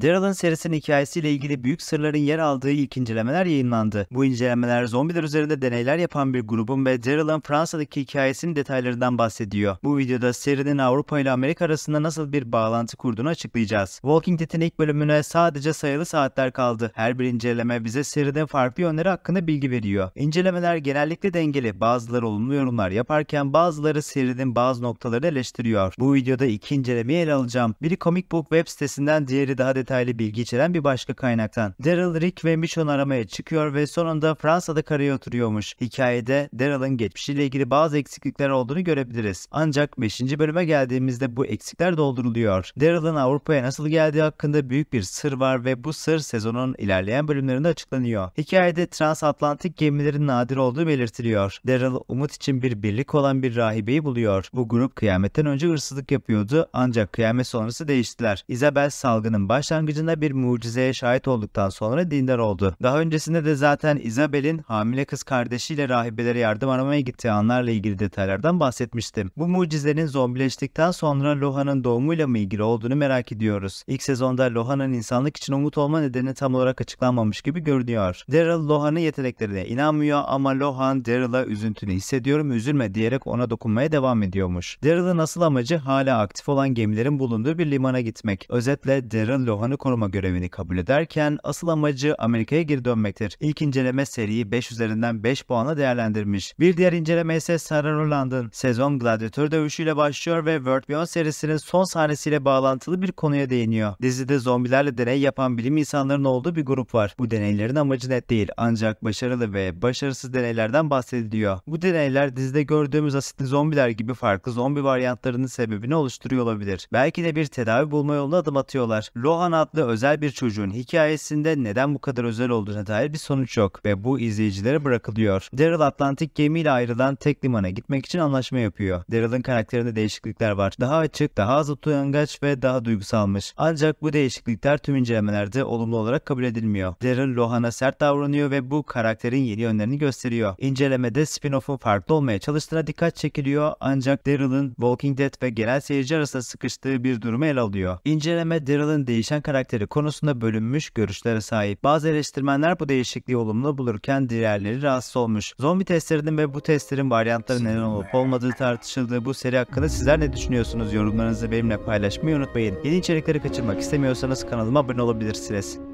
Daryl'ın serisinin hikayesiyle ilgili büyük sırların yer aldığı ilk incelemeler yayınlandı. Bu incelemeler zombiler üzerinde deneyler yapan bir grubun ve Daryl'ın Fransa'daki hikayesinin detaylarından bahsediyor. Bu videoda serinin Avrupa ile Amerika arasında nasıl bir bağlantı kurduğunu açıklayacağız. Walking Dead'in ilk bölümüne sadece sayılı saatler kaldı. Her bir inceleme bize serinin farklı yönleri hakkında bilgi veriyor. İncelemeler genellikle dengeli. Bazıları olumlu yorumlar yaparken bazıları serinin bazı noktaları eleştiriyor. Bu videoda iki incelemeyi ele alacağım. Biri Comic Book web sitesinden diğeri daha detaylı bilgi içeren bir başka kaynaktan. Daryl, Rick ve Michonne aramaya çıkıyor ve sonunda Fransa'da karaya oturuyormuş. Hikayede Daryl'ın geçmişiyle ilgili bazı eksiklikler olduğunu görebiliriz. Ancak 5. bölüme geldiğimizde bu eksikler dolduruluyor. Daryl'ın Avrupa'ya nasıl geldiği hakkında büyük bir sır var ve bu sır sezonun ilerleyen bölümlerinde açıklanıyor. Hikayede transatlantik gemilerin nadir olduğu belirtiliyor. Daryl umut için bir birlik olan bir rahibeyi buluyor. Bu grup kıyametten önce hırsızlık yapıyordu ancak kıyamet sonrası değiştiler. Isabel salgının baş başlangıcında bir mucizeye şahit olduktan sonra dindar oldu. Daha öncesinde de zaten Isabel'in hamile kız kardeşiyle rahibelere yardım aramaya gittiği anlarla ilgili detaylardan bahsetmiştim. Bu mucizenin zombileştikten sonra Lohan'ın doğumuyla mı ilgili olduğunu merak ediyoruz. İlk sezonda Lohan'ın insanlık için umut olma nedeni tam olarak açıklanmamış gibi görünüyor. Daryl Lohan'ın yeteneklerine inanmıyor ama Lohan Daryl'a üzüntünü hissediyorum üzülme diyerek ona dokunmaya devam ediyormuş. Daryl'ın asıl amacı hala aktif olan gemilerin bulunduğu bir limana gitmek. Özetle Daryl Lohan Erdoğan'ı koruma görevini kabul ederken asıl amacı Amerika'ya geri dönmektir. İlk inceleme seriyi 5 üzerinden 5 puanla değerlendirmiş. Bir diğer inceleme ise Sarah Roland'ın sezon gladyatör dövüşüyle başlıyor ve World Beyond serisinin son sahnesiyle bağlantılı bir konuya değiniyor. Dizide zombilerle deney yapan bilim insanlarının olduğu bir grup var. Bu deneylerin amacı net değil ancak başarılı ve başarısız deneylerden bahsediliyor. Bu deneyler dizide gördüğümüz asitli zombiler gibi farklı zombi varyantlarının sebebini oluşturuyor olabilir. Belki de bir tedavi bulma yoluna adım atıyorlar. Lohan Doğan adlı özel bir çocuğun hikayesinde neden bu kadar özel olduğuna dair bir sonuç yok ve bu izleyicilere bırakılıyor. Daryl Atlantik gemiyle ayrılan tek limana gitmek için anlaşma yapıyor. Daryl'ın karakterinde değişiklikler var. Daha açık, daha az utangaç ve daha duygusalmış. Ancak bu değişiklikler tüm incelemelerde olumlu olarak kabul edilmiyor. Daryl Lohan'a sert davranıyor ve bu karakterin yeni yönlerini gösteriyor. İncelemede spin-off'un farklı olmaya çalıştığına dikkat çekiliyor ancak Daryl'ın Walking Dead ve genel seyirci arasında sıkıştığı bir durumu ele alıyor. İnceleme Daryl'ın değişen karakteri konusunda bölünmüş görüşlere sahip. Bazı eleştirmenler bu değişikliği olumlu bulurken diğerleri rahatsız olmuş. Zombi testlerinin ve bu testlerin varyantları neden olup olmadığı tartışıldığı bu seri hakkında sizler ne düşünüyorsunuz? Yorumlarınızı benimle paylaşmayı unutmayın. Yeni içerikleri kaçırmak istemiyorsanız kanalıma abone olabilirsiniz.